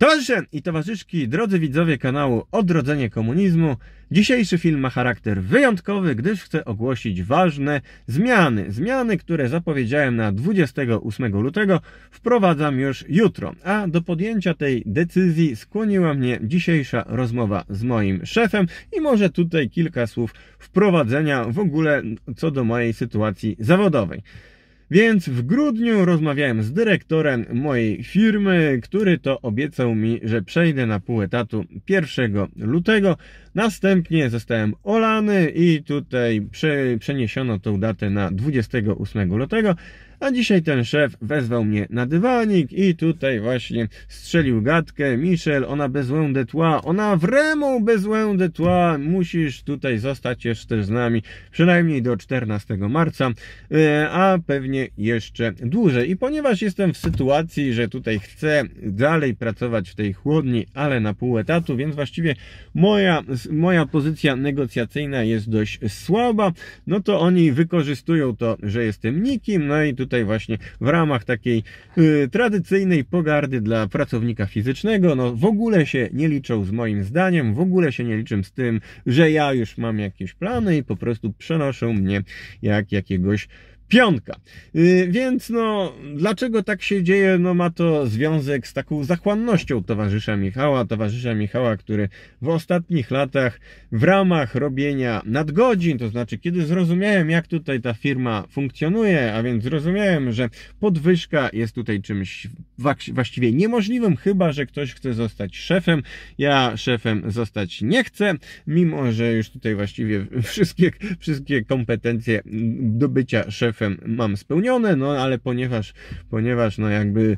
Towarzysze i towarzyszki, drodzy widzowie kanału Odrodzenie Komunizmu, dzisiejszy film ma charakter wyjątkowy, gdyż chcę ogłosić ważne zmiany. Zmiany, które zapowiedziałem na 28 lutego, wprowadzam już jutro. A do podjęcia tej decyzji skłoniła mnie dzisiejsza rozmowa z moim szefem i może tutaj kilka słów wprowadzenia w ogóle co do mojej sytuacji zawodowej. Więc w grudniu rozmawiałem z dyrektorem mojej firmy, który to obiecał mi, że przejdę na pół etatu 1 lutego. Następnie zostałem olany i tutaj przeniesiono tą datę na 28 lutego. A dzisiaj ten szef wezwał mnie na dywanik i tutaj właśnie strzelił gadkę. Michel, ona bez de tła, ona wremu bez de tła. Musisz tutaj zostać jeszcze z nami, przynajmniej do 14 marca, e, a pewnie jeszcze dłużej. I ponieważ jestem w sytuacji, że tutaj chcę dalej pracować w tej chłodni, ale na pół etatu, więc właściwie moja moja pozycja negocjacyjna jest dość słaba, no to oni wykorzystują to, że jestem nikim, no i tutaj właśnie w ramach takiej y, tradycyjnej pogardy dla pracownika fizycznego, no w ogóle się nie liczą z moim zdaniem, w ogóle się nie liczą z tym, że ja już mam jakieś plany i po prostu przenoszą mnie jak jakiegoś piątka. Y, więc no, dlaczego tak się dzieje? No ma to związek z taką zachłannością towarzysza Michała, towarzysza Michała, który w ostatnich latach w ramach robienia nadgodzin, to znaczy kiedy zrozumiałem jak tutaj ta firma funkcjonuje, a więc zrozumiałem, że podwyżka jest tutaj czymś właściwie niemożliwym, chyba że ktoś chce zostać szefem. Ja szefem zostać nie chcę, mimo że już tutaj właściwie wszystkie, wszystkie kompetencje do bycia szefem mam spełnione, no ale ponieważ, ponieważ no jakby y,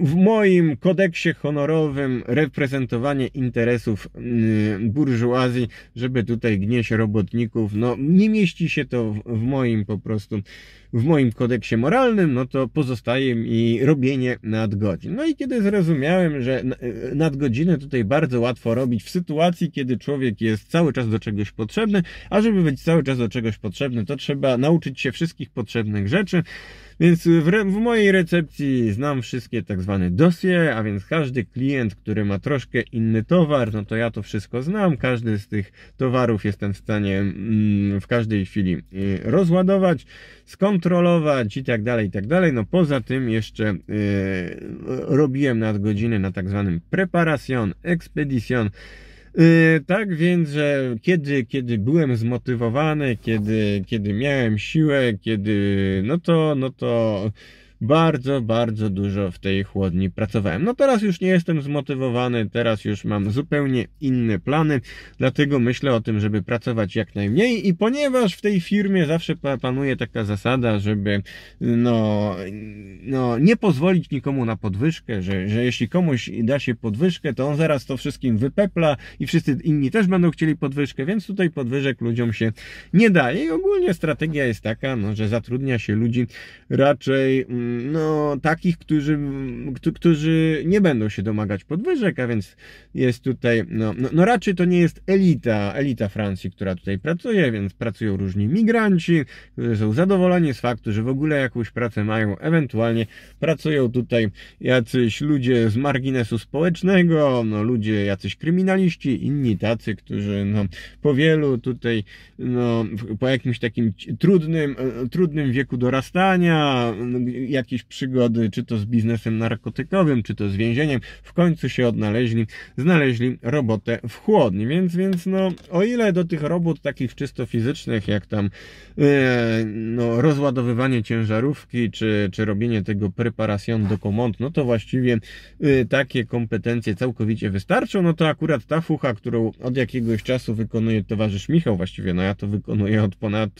w moim kodeksie honorowym reprezentowanie interesów y, burżuazji, żeby tutaj gnieść robotników, no nie mieści się to w moim po prostu, w moim kodeksie moralnym, no to pozostaje mi robienie nadgodzin. No i kiedy zrozumiałem, że y, nadgodziny tutaj bardzo łatwo robić w sytuacji, kiedy człowiek jest cały czas do czegoś potrzebny, a żeby być cały czas do czegoś potrzebny, to trzeba nauczyć się wszystkiego wszystkich potrzebnych rzeczy. Więc w, w, mojej recepcji znam wszystkie tak zwane dosie, a więc każdy klient, który ma troszkę inny towar, no to ja to wszystko znam. Każdy z tych towarów jestem w stanie mm, w każdej chwili y, rozładować, skontrolować i tak dalej, i tak dalej. No poza tym jeszcze y, robiłem nadgodziny na tak zwanym preparacjon, ekspedicjon. Y, tak więc, że kiedy, kiedy byłem zmotywowany, kiedy, kiedy miałem siłę, kiedy, no to, no to, bardzo, bardzo dużo w tej chłodni pracowałem. No teraz już nie jestem zmotywowany, teraz już mam zupełnie inne plany, dlatego myślę o tym, żeby pracować jak najmniej i ponieważ w tej firmie zawsze panuje taka zasada, żeby no, no nie pozwolić nikomu na podwyżkę, że, że jeśli komuś da się podwyżkę, to on zaraz to wszystkim wypepla i wszyscy inni też będą chcieli podwyżkę, więc tutaj podwyżek ludziom się nie daje i ogólnie strategia jest taka, no, że zatrudnia się ludzi raczej mm, no, takich, którzy, którzy nie będą się domagać podwyżek, a więc jest tutaj, no, no, no raczej to nie jest elita, elita Francji, która tutaj pracuje, więc pracują różni migranci, którzy są zadowoleni z faktu, że w ogóle jakąś pracę mają, ewentualnie pracują tutaj jacyś ludzie z marginesu społecznego, no, ludzie jacyś kryminaliści, inni tacy, którzy no, po wielu tutaj, no, po jakimś takim trudnym, e, trudnym wieku dorastania, no, jak jakieś przygody, czy to z biznesem narkotykowym, czy to z więzieniem, w końcu się odnaleźli, znaleźli robotę w chłodni. Więc, więc no, o ile do tych robót takich czysto fizycznych, jak tam yy, no, rozładowywanie ciężarówki, czy, czy robienie tego preparation do komont, no to właściwie yy, takie kompetencje całkowicie wystarczą, no to akurat ta fucha, którą od jakiegoś czasu wykonuje towarzysz Michał, właściwie no ja to wykonuję od ponad,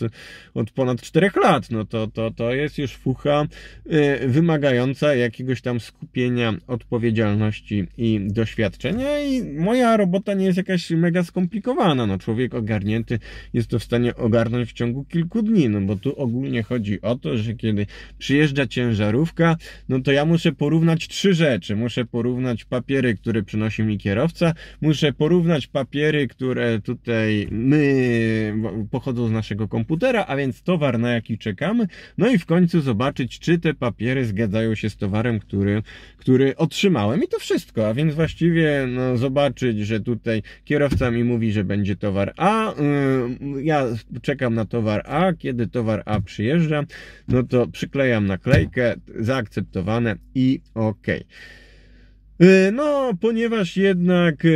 od ponad 4 lat, no to, to, to jest już fucha e, Y, wymagająca jakiegoś tam skupienia, odpowiedzialności i doświadczenia. I moja robota nie jest jakaś mega skomplikowana. No, człowiek ogarnięty jest to w stanie ogarnąć w ciągu kilku dni, no bo tu ogólnie chodzi o to, że kiedy przyjeżdża ciężarówka, no to ja muszę porównać trzy rzeczy. Muszę porównać papiery, które przynosi mi kierowca, muszę porównać papiery, które tutaj my pochodzą z naszego komputera, a więc towar, na jaki czekamy, no i w końcu zobaczyć, czy te papiery zgadzają się z towarem, który, który otrzymałem i to wszystko, a więc właściwie no, zobaczyć, że tutaj kierowca mi mówi, że będzie towar A, yy, ja czekam na towar A, kiedy towar A przyjeżdża, no to przyklejam naklejkę, zaakceptowane i ok. E, no, ponieważ jednak, e,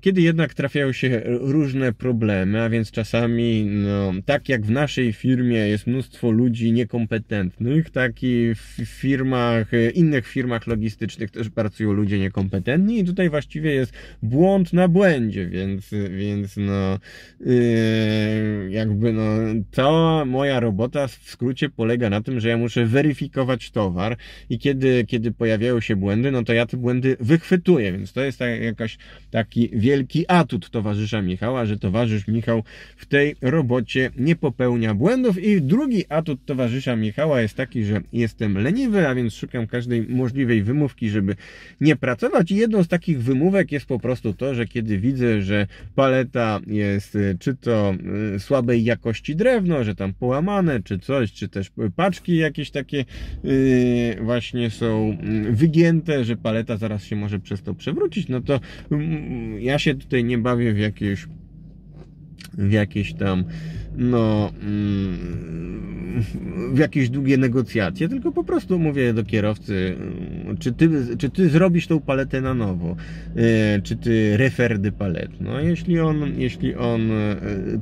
kiedy jednak trafiają się różne problemy, a więc czasami, no, tak jak w naszej firmie jest mnóstwo ludzi niekompetentnych, tak i w firmach, e, innych firmach logistycznych też pracują ludzie niekompetentni i tutaj właściwie jest błąd na błędzie, więc, więc no, jakby no, cała moja robota w skrócie polega na tym, że ja muszę weryfikować towar i kiedy, kiedy pojawiają się błędy, no to ja te błędy wychwytuje, więc to jest tak, jakaś taki wielki atut towarzysza Michała, że towarzysz Michał w tej robocie nie popełnia błędów i drugi atut towarzysza Michała jest taki, że jestem leniwy, a więc szukam każdej możliwej wymówki, żeby nie pracować i jedną z takich wymówek jest po prostu to, że kiedy widzę, że paleta jest y, czy to y, słabej jakości drewno, że tam połamane, czy coś, czy też paczki jakieś takie y, właśnie są wygięte, że paleta zaraz się może przez to przewrócić, no to mm, ja się tutaj nie bawię w jakieś w jakieś tam, no, mm, w jakieś długie negocjacje, tylko po prostu mówię do kierowcy, mm, czy ty, czy ty zrobisz tą paletę na nowo, e, czy ty referdy palet. No, jeśli on, jeśli on e,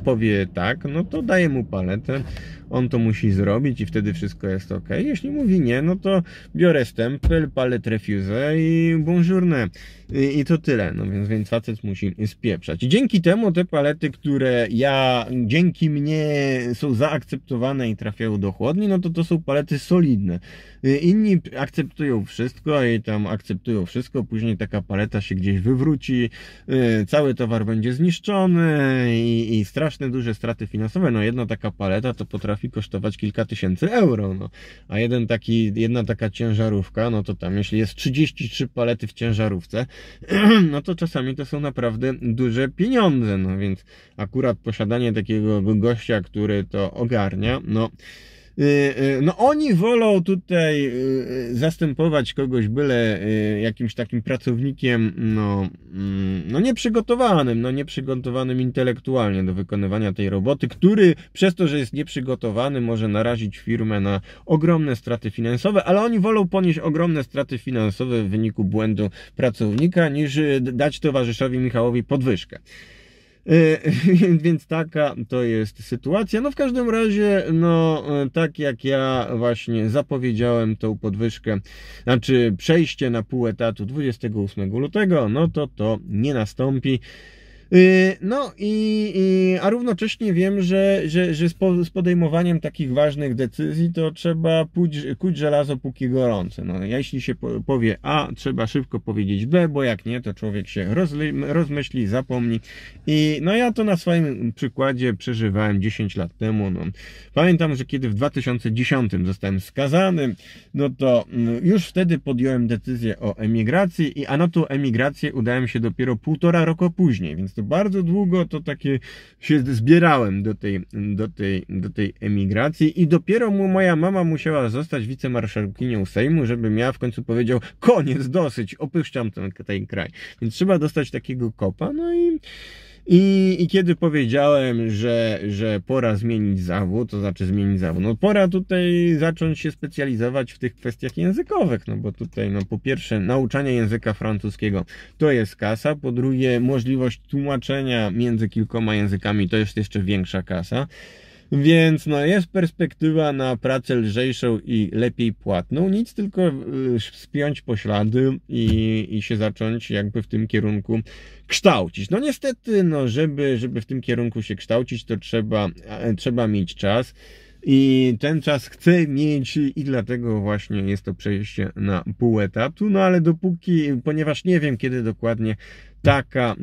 powie tak, no to daję mu paletę on to musi zrobić i wtedy wszystko jest ok. Jeśli mówi nie, no to biorę stempel, palet refuse i bonjourne. I, I, to tyle, no więc, więc facet musi spieprzać. I dzięki temu te palety, które ja, dzięki mnie są zaakceptowane i trafiają do chłodni, no to to są palety solidne. Y, inni akceptują wszystko i tam akceptują wszystko, później taka paleta się gdzieś wywróci, y, cały towar będzie zniszczony i, i straszne duże straty finansowe. No jedna taka paleta to potrafi potrafi kosztować kilka tysięcy euro. No. A jeden taki, jedna taka ciężarówka, no to tam jeśli jest 33 palety w ciężarówce, no to czasami to są naprawdę duże pieniądze. No więc akurat posiadanie takiego gościa, który to ogarnia, no Y, y, no oni wolą tutaj y, zastępować kogoś byle jakimś takim pracownikiem, no, mm, no nieprzygotowanym, no nieprzygotowanym intelektualnie do wykonywania tej roboty, który przez to, że jest nieprzygotowany, może narazić firmę na ogromne straty finansowe, ale oni wolą ponieść ogromne straty finansowe w wyniku błędu pracownika, niż dać towarzyszowi Michałowi podwyżkę. Więc taka to jest sytuacja. No w każdym razie, no e, tak jak ja właśnie zapowiedziałem tą podwyżkę, znaczy przejście na pół etatu 28 lutego, no to to nie nastąpi. Y, no i, i, a równocześnie wiem, że, że, że z podejmowaniem takich ważnych decyzji to trzeba pójść, kuć żelazo póki gorące. No, jeśli się powie A, trzeba szybko powiedzieć B, bo jak nie, to człowiek się rozmyśli, zapomni. I no ja to na swoim przykładzie przeżywałem 10 lat temu. No. Pamiętam, że kiedy w 2010 zostałem skazany, no to mm, już wtedy podjąłem decyzję o emigracji, i, a na tą emigrację udałem się dopiero półtora roku później, więc to bardzo długo, to takie się zbierałem do tej, do tej, do tej emigracji i dopiero mu moja mama musiała zostać wicemarszałkinią Sejmu, żebym ja w końcu powiedział, koniec, dosyć, opuszczam ten, ten kraj. Więc trzeba dostać takiego kopa, no i i, I, kiedy powiedziałem, że, że pora zmienić zawód, to znaczy zmienić zawód, no pora tutaj zacząć się specjalizować w tych kwestiach językowych, no bo tutaj no po pierwsze nauczanie języka francuskiego to jest kasa, po drugie możliwość tłumaczenia między kilkoma językami to jest jeszcze większa kasa. Więc no, jest perspektywa na pracę lżejszą i lepiej płatną. Nic, tylko y, spiąć poślady i, i się zacząć jakby w tym kierunku kształcić. No niestety, no, żeby, żeby w tym kierunku się kształcić, to trzeba, e, trzeba mieć czas i ten czas chcę mieć i dlatego właśnie jest to przejście na pół etatu, no ale dopóki, ponieważ nie wiem kiedy dokładnie taka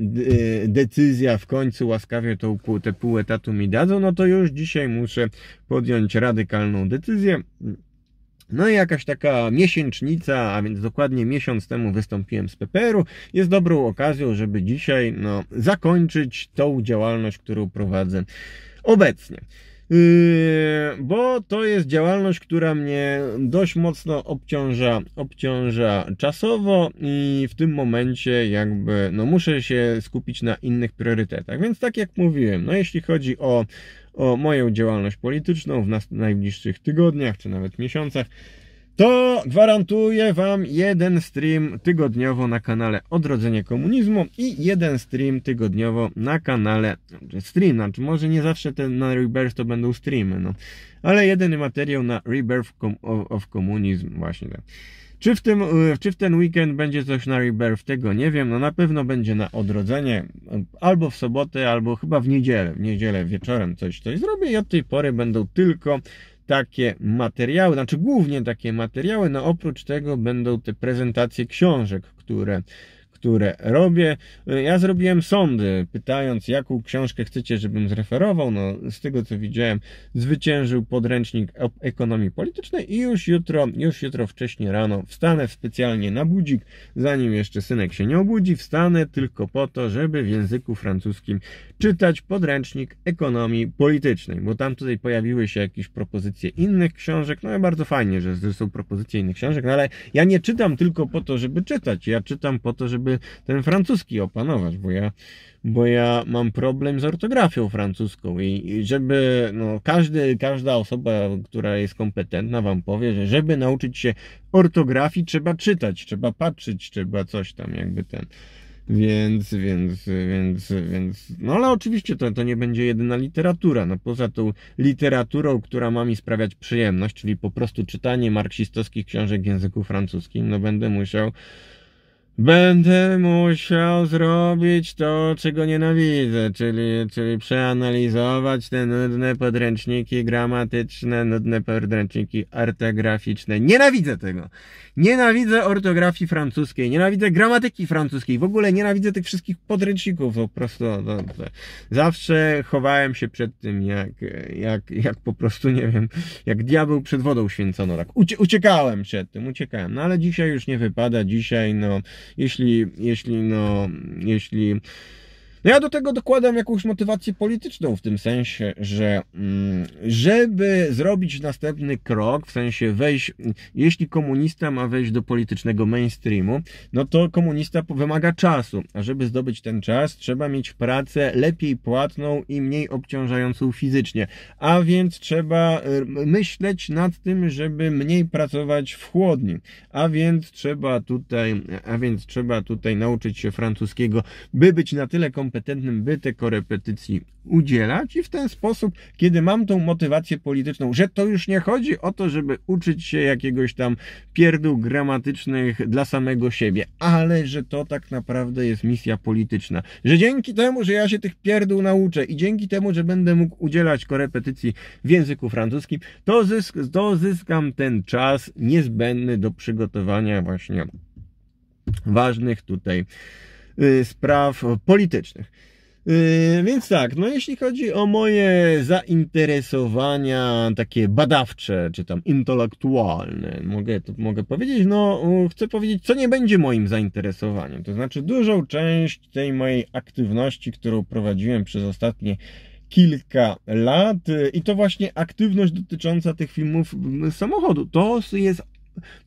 y, decyzja w końcu łaskawie tą, te pół etatu mi dadzą, no to już dzisiaj muszę podjąć radykalną decyzję. No i jakaś taka miesięcznica, a więc dokładnie miesiąc temu wystąpiłem z PPR-u, jest dobrą okazją, żeby dzisiaj no, zakończyć tą działalność, którą prowadzę obecnie. Yy, bo to jest działalność, która mnie dość mocno obciąża, obciąża czasowo i w tym momencie jakby no muszę się skupić na innych priorytetach. Więc tak jak mówiłem, no jeśli chodzi o, o moją działalność polityczną w najbliższych tygodniach czy nawet miesiącach, to gwarantuję Wam jeden stream tygodniowo na kanale Odrodzenie Komunizmu i jeden stream tygodniowo na kanale znaczy Stream. Znaczy, może nie zawsze te na Rebirth to będą streamy, no. Ale jeden materiał na Rebirth of Communism, właśnie tak. Czy w, tym, y, czy w ten weekend będzie coś na Rebirth? Tego nie wiem. No na pewno będzie na odrodzenie albo w sobotę, albo chyba w niedzielę. W niedzielę wieczorem coś, coś zrobię i od tej pory będą tylko takie materiały, znaczy głównie takie materiały, no oprócz tego będą te prezentacje książek, które które robię. Ja zrobiłem sądy, pytając, jaką książkę chcecie, żebym zreferował. No, z tego co widziałem, zwyciężył podręcznik ekonomii politycznej i już jutro, już jutro wcześnie rano wstanę specjalnie na budzik, zanim jeszcze synek się nie obudzi, wstanę tylko po to, żeby w języku francuskim czytać podręcznik ekonomii politycznej, bo tam tutaj pojawiły się jakieś propozycje innych książek. No i bardzo fajnie, że są propozycje innych książek, no ale ja nie czytam tylko po to, żeby czytać. Ja czytam po to, żeby ten francuski opanować, bo ja, bo ja mam problem z ortografią francuską i, i żeby no, każdy, każda osoba, która jest kompetentna wam powie, że żeby nauczyć się ortografii trzeba czytać, trzeba patrzeć, trzeba coś tam jakby ten... Więc, więc, więc, więc. No ale oczywiście to, to nie będzie jedyna literatura. No poza tą literaturą, która ma mi sprawiać przyjemność, czyli po prostu czytanie marksistowskich książek w języku francuskim, no będę musiał Będę musiał zrobić to, czego nienawidzę, czyli, czyli przeanalizować te nudne podręczniki gramatyczne, nudne podręczniki ortograficzne. Nienawidzę tego. Nienawidzę ortografii francuskiej, nienawidzę gramatyki francuskiej, w ogóle nienawidzę tych wszystkich podręczników, po prostu. No, no, no. Zawsze chowałem się przed tym, jak, jak, jak po prostu, nie wiem, jak diabeł przed wodą święcono, tak. uciekałem przed tym, uciekałem. No ale dzisiaj już nie wypada, dzisiaj no Jeśli, jeśli, no, jeśli No ja do tego dokładam jakąś motywację polityczną w tym sensie, że mm, żeby zrobić następny krok, w sensie wejść, jeśli komunista ma wejść do politycznego mainstreamu, no to komunista wymaga czasu, a żeby zdobyć ten czas, trzeba mieć pracę lepiej płatną i mniej obciążającą fizycznie, a więc trzeba y, myśleć nad tym, żeby mniej pracować w chłodni, a więc trzeba tutaj, a więc trzeba tutaj nauczyć się francuskiego, by być na tyle kompetentnym, kompetentnym, by te korepetycji udzielać i w ten sposób, kiedy mam tą motywację polityczną, że to już nie chodzi o to, żeby uczyć się jakiegoś tam pierdół gramatycznych dla samego siebie, ale że to tak naprawdę jest misja polityczna. Że dzięki temu, że ja się tych pierdół nauczę i dzięki temu, że będę mógł udzielać korepetycji w języku francuskim, to, zysk, to zyskam ten czas niezbędny do przygotowania właśnie ważnych tutaj Y, spraw politycznych. Y, więc tak, no jeśli chodzi o moje zainteresowania takie badawcze, czy tam intelektualne, mogę, to mogę powiedzieć, no chcę powiedzieć, co nie będzie moim zainteresowaniem. To znaczy dużą część tej mojej aktywności, którą prowadziłem przez ostatnie kilka lat i to właśnie aktywność dotycząca tych filmów samochodu. To jest,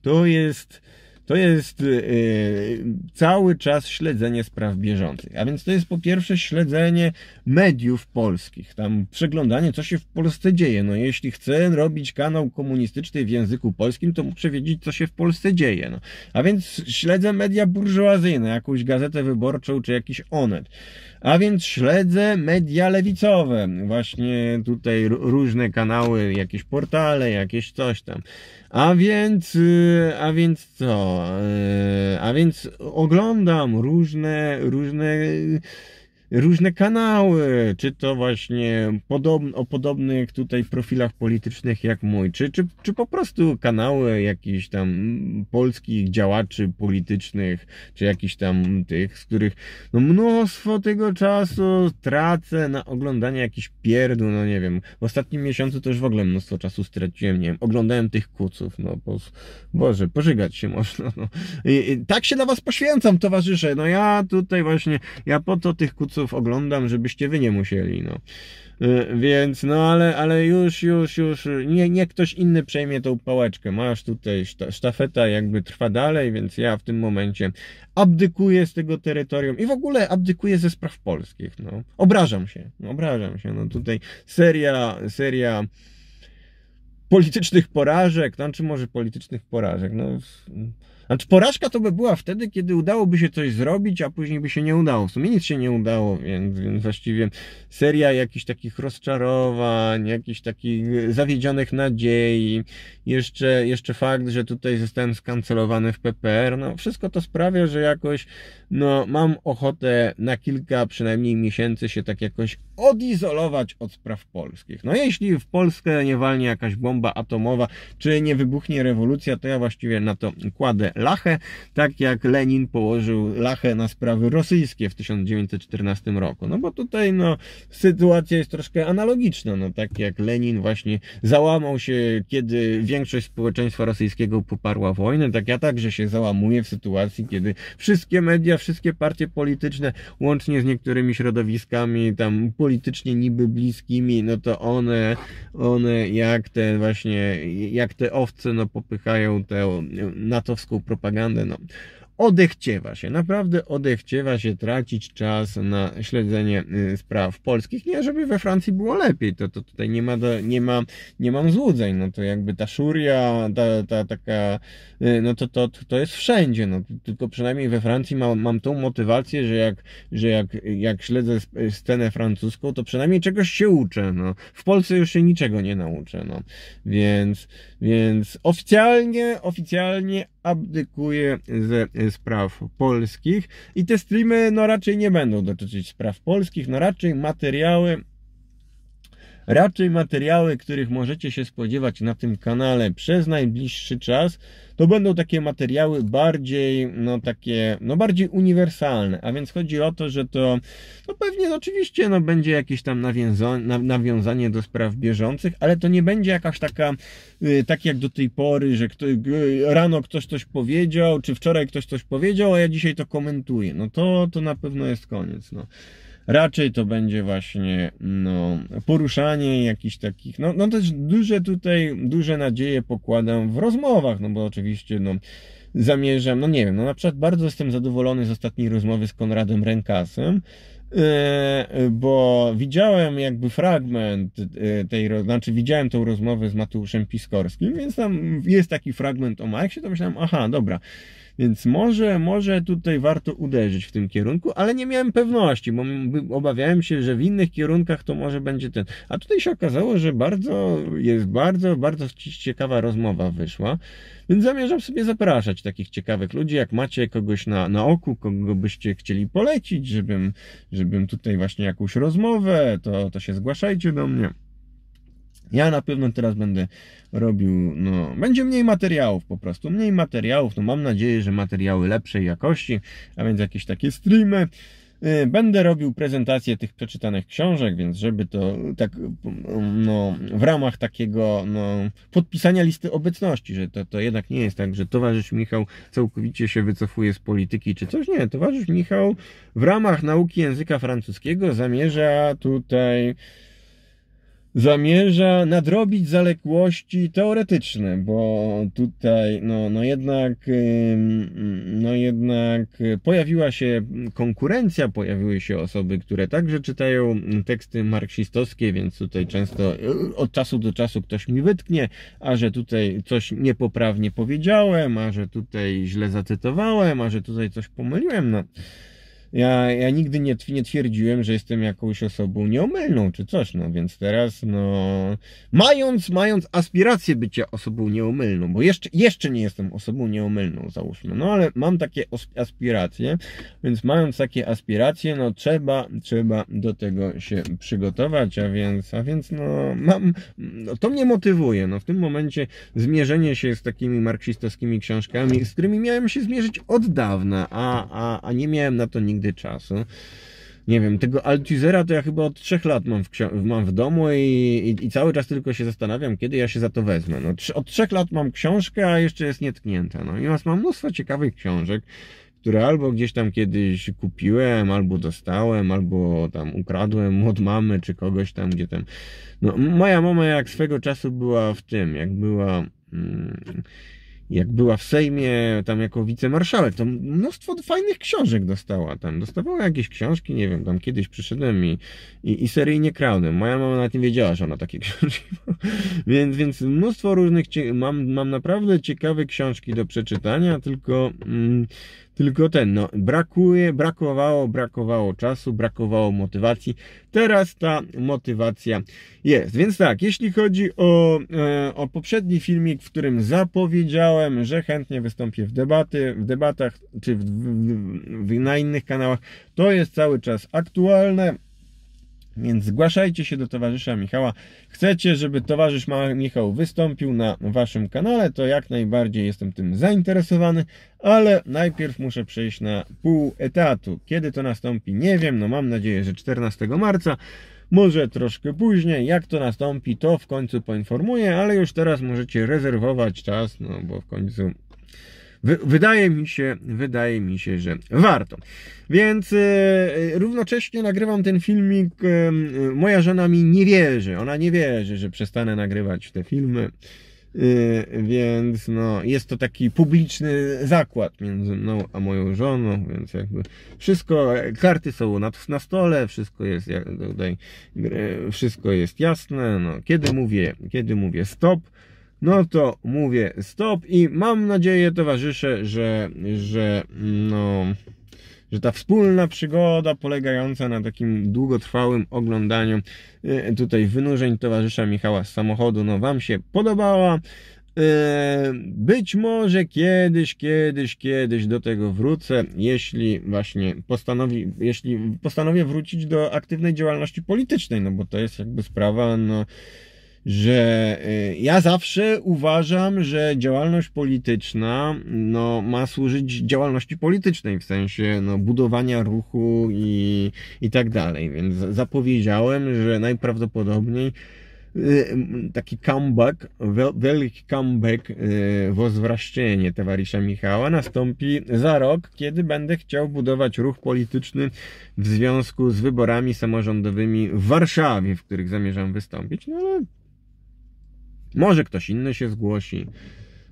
to jest to jest y, y, cały czas śledzenie spraw bieżących. A więc to jest po pierwsze śledzenie mediów polskich, tam przeglądanie, co się w Polsce dzieje. No jeśli chcę robić kanał komunistyczny w języku polskim, to muszę wiedzieć, co się w Polsce dzieje. No. A więc śledzę media burżuazyjne, jakąś gazetę wyborczą czy jakiś onet. A więc śledzę media lewicowe, właśnie tutaj różne kanały, jakieś portale, jakieś coś tam. A więc, y, a więc co? Y, a więc oglądam różne, różne różne kanały, czy to właśnie podob, o podobnych tutaj profilach politycznych jak mój, czy, czy, czy po prostu kanały jakichś tam polskich działaczy politycznych, czy jakichś tam tych, z których no mnóstwo tego czasu tracę na oglądanie jakichś pierdół, no nie wiem. W ostatnim miesiącu też w ogóle mnóstwo czasu straciłem, nie wiem, oglądałem tych kuców, no bo, Boże, pożygać się można, no. I, i, tak się na was poświęcam, towarzysze, no ja tutaj właśnie, ja po to tych kuców oglądam, żebyście wy nie musieli, no. Y, więc, no ale, ale już, już, już, nie, nie ktoś inny przejmie tą pałeczkę. Masz tutaj sztafeta, jakby trwa dalej, więc ja w tym momencie abdykuję z tego terytorium i w ogóle abdykuję ze spraw polskich. No. Obrażam się, obrażam się. No tutaj seria, seria politycznych porażek, znaczy może politycznych porażek. No znaczy porażka to by była wtedy, kiedy udałoby się coś zrobić, a później by się nie udało. W sumie nic się nie udało, więc, więc właściwie seria jakichś takich rozczarowań, jakichś takich zawiedzionych nadziei, jeszcze, jeszcze fakt, że tutaj zostałem skancelowany w PPR, no wszystko to sprawia, że jakoś no mam ochotę na kilka przynajmniej miesięcy się tak jakoś odizolować od spraw polskich. No jeśli w Polskę nie walnie jakaś bomba atomowa, czy nie wybuchnie rewolucja, to ja właściwie na to kładę lachę, tak jak Lenin położył lachę na sprawy rosyjskie w 1914 roku. No bo tutaj no sytuacja jest troszkę analogiczna, no tak jak Lenin właśnie załamał się, kiedy większość większość społeczeństwa rosyjskiego poparła wojnę, tak ja także się załamuję w sytuacji, kiedy wszystkie media, wszystkie partie polityczne, łącznie z niektórymi środowiskami tam politycznie niby bliskimi, no to one, one jak te właśnie, jak te owce, no popychają tę natowską propagandę, no odechciewa się, naprawdę odechciewa się tracić czas na śledzenie y, spraw polskich. Nie, żeby we Francji było lepiej, to, to tutaj nie ma, nie ma, nie mam złudzeń, no to jakby ta szuria, ta, ta taka, y, no to, to, to jest wszędzie, no tylko przynajmniej we Francji mam, mam tą motywację, że jak, że jak, jak śledzę scenę francuską, to przynajmniej czegoś się uczę, no. W Polsce już się niczego nie nauczę, no. Więc, więc oficjalnie, oficjalnie abdykuje ze spraw polskich i te streamy no raczej nie będą dotyczyć spraw polskich, no raczej materiały raczej materiały, których możecie się spodziewać na tym kanale przez najbliższy czas, to będą takie materiały bardziej, no takie, no bardziej uniwersalne, a więc chodzi o to, że to, no pewnie oczywiście, no będzie jakieś tam nawiązanie, nawiązanie do spraw bieżących, ale to nie będzie jakaś taka, y, tak jak do tej pory, że ktoś, y, rano ktoś coś powiedział, czy wczoraj ktoś coś powiedział, a ja dzisiaj to komentuję, no to, to na pewno jest koniec, no. Raczej to będzie właśnie no, poruszanie jakichś takich, no, no też duże tutaj, duże nadzieje pokładam w rozmowach, no bo oczywiście no, zamierzam, no nie wiem, no na przykład bardzo jestem zadowolony z ostatniej rozmowy z Konradem Rękasem e, bo widziałem jakby fragment e, tej, znaczy widziałem tą rozmowę z Mateuszem Piskorskim, więc tam jest taki fragment o Marksie, to myślałem, aha, dobra, więc może, może tutaj warto uderzyć w tym kierunku, ale nie miałem pewności, bo obawiałem się, że w innych kierunkach to może będzie ten. A tutaj się okazało, że bardzo jest bardzo, bardzo ciekawa rozmowa wyszła. Więc zamierzam sobie zapraszać takich ciekawych ludzi. Jak macie kogoś na, na oku, kogo byście chcieli polecić, żebym, żebym tutaj właśnie jakąś rozmowę, to, to się zgłaszajcie do mnie. Ja na pewno teraz będę robił, no, będzie mniej materiałów po prostu, mniej materiałów, no mam nadzieję, że materiały lepszej jakości, a więc jakieś takie streamy. Y, będę robił prezentację tych przeczytanych książek, więc żeby to tak no, w ramach takiego no, podpisania listy obecności, że to, to jednak nie jest tak, że towarzysz Michał całkowicie się wycofuje z polityki czy coś. Nie, towarzysz Michał w ramach nauki języka francuskiego zamierza tutaj zamierza nadrobić zaległości teoretyczne, bo tutaj no, no jednak no jednak pojawiła się konkurencja, pojawiły się osoby, które także czytają teksty marksistowskie, więc tutaj często y, od czasu do czasu ktoś mi wytknie, a że tutaj coś niepoprawnie powiedziałem, a że tutaj źle zacytowałem, a że tutaj coś pomyliłem, no ja, ja nigdy nie, nie twierdziłem, że jestem jakąś osobą nieomylną czy coś, no więc teraz, no, mając, mając aspirację bycia osobą nieomylną, bo jeszcze, jeszcze nie jestem osobą nieomylną, załóżmy, no ale mam takie aspiracje, więc mając takie aspiracje, no trzeba, trzeba do tego się przygotować, a więc, a więc, no, mam, no, to mnie motywuje, no w tym momencie zmierzenie się z takimi marksistowskimi książkami, z którymi miałem się zmierzyć od dawna, a, a, a nie miałem na to nigdy nigdy czasu. Nie wiem, tego altuzera, to ja chyba od trzech lat mam w, mam w domu i, i, i, cały czas tylko się zastanawiam, kiedy ja się za to wezmę. No, od trzech lat mam książkę, a jeszcze jest nietknięta. No i mam mnóstwo ciekawych książek, które albo gdzieś tam kiedyś kupiłem, albo dostałem, albo tam ukradłem od mamy czy kogoś tam, gdzie tam. No, moja mama jak swego czasu była w tym, jak była. Mm, jak była w Sejmie, tam jako wicemarszałek, to mnóstwo fajnych książek dostała tam. Dostawała jakieś książki, nie wiem, tam kiedyś przyszedłem i, i, i seryjnie krałem. Moja mama nawet nie wiedziała, że ona takie książki ma. Więc, więc mnóstwo różnych, mam, mam naprawdę ciekawe książki do przeczytania, tylko mm, tylko ten, no, brakuje, brakowało, brakowało czasu, brakowało motywacji. Teraz ta motywacja jest. Więc tak, jeśli chodzi o, e, o poprzedni filmik, w którym zapowiedziałem, że chętnie wystąpię w debaty, w debatach czy w, w, w, na innych kanałach, to jest cały czas aktualne. Więc zgłaszajcie się do towarzysza Michała. Chcecie, żeby towarzysz Michał wystąpił na waszym kanale, to jak najbardziej jestem tym zainteresowany, ale najpierw muszę przejść na pół etatu. Kiedy to nastąpi, nie wiem, no mam nadzieję, że 14 marca. Może troszkę później, jak to nastąpi, to w końcu poinformuję, ale już teraz możecie rezerwować czas, no bo w końcu wydaje mi się, wydaje mi się, że warto. Więc e, e równocześnie nagrywam ten filmik. E, e, moja żona mi nie wierzy. Ona nie wierzy, że przestanę nagrywać te filmy. E, więc no, jest to taki publiczny zakład między mną a moją żoną, więc jakby wszystko, karty są na, na stole, wszystko jest jak, tutaj, e, wszystko jest jasne, no, kiedy mówię, kiedy mówię stop, no to mówię stop i mam nadzieję, towarzysze, że, że, no, że ta wspólna przygoda polegająca na takim długotrwałym oglądaniu y, tutaj wynurzeń towarzysza Michała z samochodu, no Wam się podobała. Y, być może kiedyś, kiedyś, kiedyś do tego wrócę, jeśli właśnie postanowi, jeśli postanowię wrócić do aktywnej działalności politycznej, no bo to jest jakby sprawa, no że y, ja zawsze uważam, że działalność polityczna no, ma służyć działalności politycznej, w sensie no, budowania ruchu i, i tak dalej. Więc zapowiedziałem, że najprawdopodobniej y, taki comeback, wielki comeback, y, wozwraszczenie towarzysza Michała nastąpi za rok, kiedy będę chciał budować ruch polityczny w związku z wyborami samorządowymi w Warszawie, w których zamierzam wystąpić. No ale może ktoś inny się zgłosi,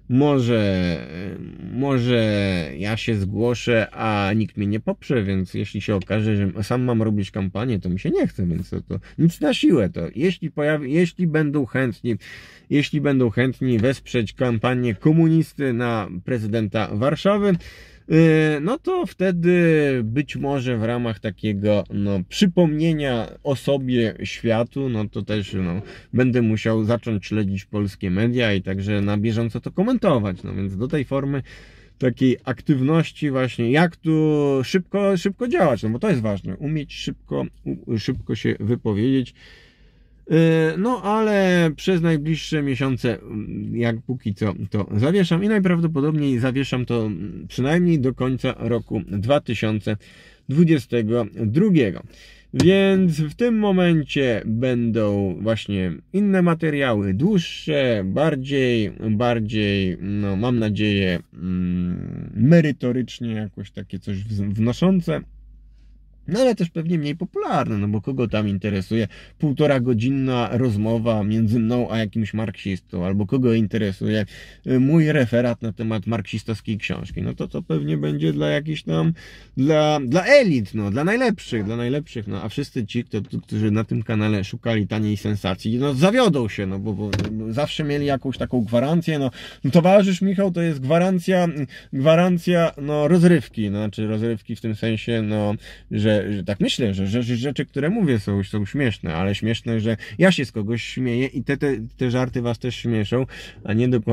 może, może ja się zgłoszę, a nikt mnie nie poprze, więc jeśli się okaże, że sam mam robić kampanię, to mi się nie chce, więc to, to nic na siłę to. Jeśli, pojawi, jeśli będą chętni, jeśli będą chętni wesprzeć kampanię komunisty na prezydenta Warszawy, Y, no to wtedy być może w ramach takiego no, przypomnienia o sobie światu, no to też no, będę musiał zacząć śledzić polskie media i także na bieżąco to komentować. No więc do tej formy takiej aktywności właśnie, jak tu szybko, szybko działać, no bo to jest ważne, umieć szybko, szybko się wypowiedzieć Y, no ale przez najbliższe miesiące, mm, jak póki co to zawieszam i najprawdopodobniej zawieszam to mm, przynajmniej do końca roku 2022. Więc w tym momencie będą właśnie inne materiały, dłuższe, bardziej, bardziej, no mam nadzieję, mm, merytorycznie jakoś takie coś wnoszące. No ale też pewnie mniej popularne, no bo kogo tam interesuje półtora godzinna rozmowa między mną a jakimś marksistą, albo kogo interesuje y, mój referat na temat marksistowskiej książki. No to to pewnie będzie dla jakichś tam, dla, dla elit, no, dla najlepszych, dla najlepszych, no a wszyscy ci, kto, którzy na tym kanale szukali taniej sensacji, no zawiodą się, no bo, bo no, zawsze mieli jakąś taką gwarancję, no, no towarzysz Michał to jest gwarancja, gwarancja, no rozrywki, no, znaczy rozrywki w tym sensie, no, że że tak myślę, że, że, że rzeczy, które mówię są, są śmieszne, ale śmieszne, że ja się z kogoś śmieję i te, te, te żarty was też śmieszą, a nie do...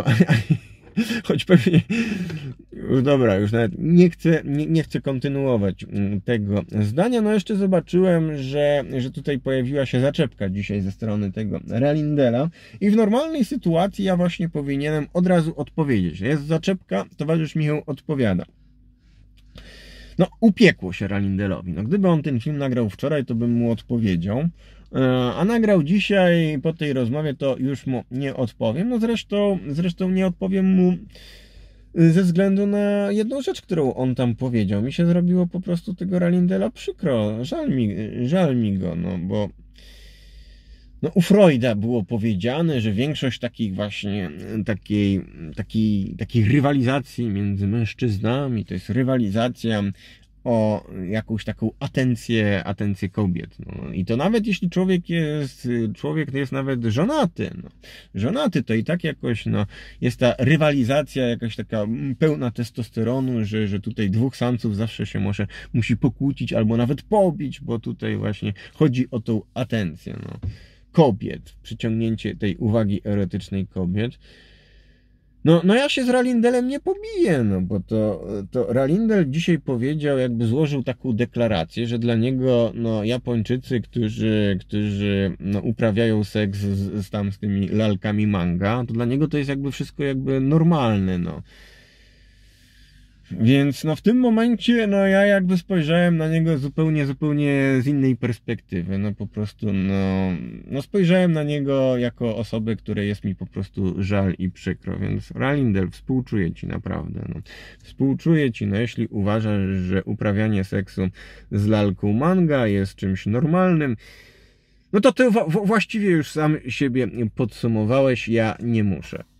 choć pewnie już dobra, już nawet nie chcę, nie, nie, chcę kontynuować mm, tego zdania. No jeszcze zobaczyłem, że, że tutaj pojawiła się zaczepka dzisiaj ze strony tego Relindela i w normalnej sytuacji ja właśnie powinienem od razu odpowiedzieć. Jest zaczepka, towarzysz Michał odpowiada. No, upiekło się Ralindelowi. No, gdyby on ten film nagrał wczoraj, to bym mu odpowiedział. E, a nagrał dzisiaj po tej rozmowie, to już mu nie odpowiem. No zresztą, zresztą nie odpowiem mu e, ze względu na jedną rzecz, którą on tam powiedział. Mi się zrobiło po prostu tego Ralindela przykro. Żal mi, e, żal mi go, no bo no, u Freuda było powiedziane, że większość takich właśnie, takiej, takiej, takiej rywalizacji między mężczyznami to jest rywalizacja o jakąś taką atencję, atencję kobiet. No. I to nawet jeśli człowiek jest, człowiek jest nawet żonaty, no. żonaty, to i tak jakoś no, jest ta rywalizacja jakaś taka pełna testosteronu, że, że tutaj dwóch samców zawsze się może, musi pokłócić albo nawet pobić, bo tutaj właśnie chodzi o tą atencję. No kobiet, przyciągnięcie tej uwagi erotycznej kobiet. No, no ja się z Ralindelem nie pobiję, no bo to, to Ralindel dzisiaj powiedział, jakby złożył taką deklarację, że dla niego no, Japończycy, którzy, którzy no, uprawiają seks z, z tam z tymi lalkami manga, to dla niego to jest jakby wszystko jakby normalne, no. Więc no w tym momencie, no ja jakby spojrzałem na niego zupełnie, zupełnie z innej perspektywy. No po prostu, no, no spojrzałem na niego jako osobę, której jest mi po prostu żal i przykro. Więc Ralindel, współczuję ci naprawdę. No. Współczuję ci, no jeśli uważasz, że uprawianie seksu z lalką manga jest czymś normalnym, no to ty właściwie już sam siebie podsumowałeś, ja nie muszę.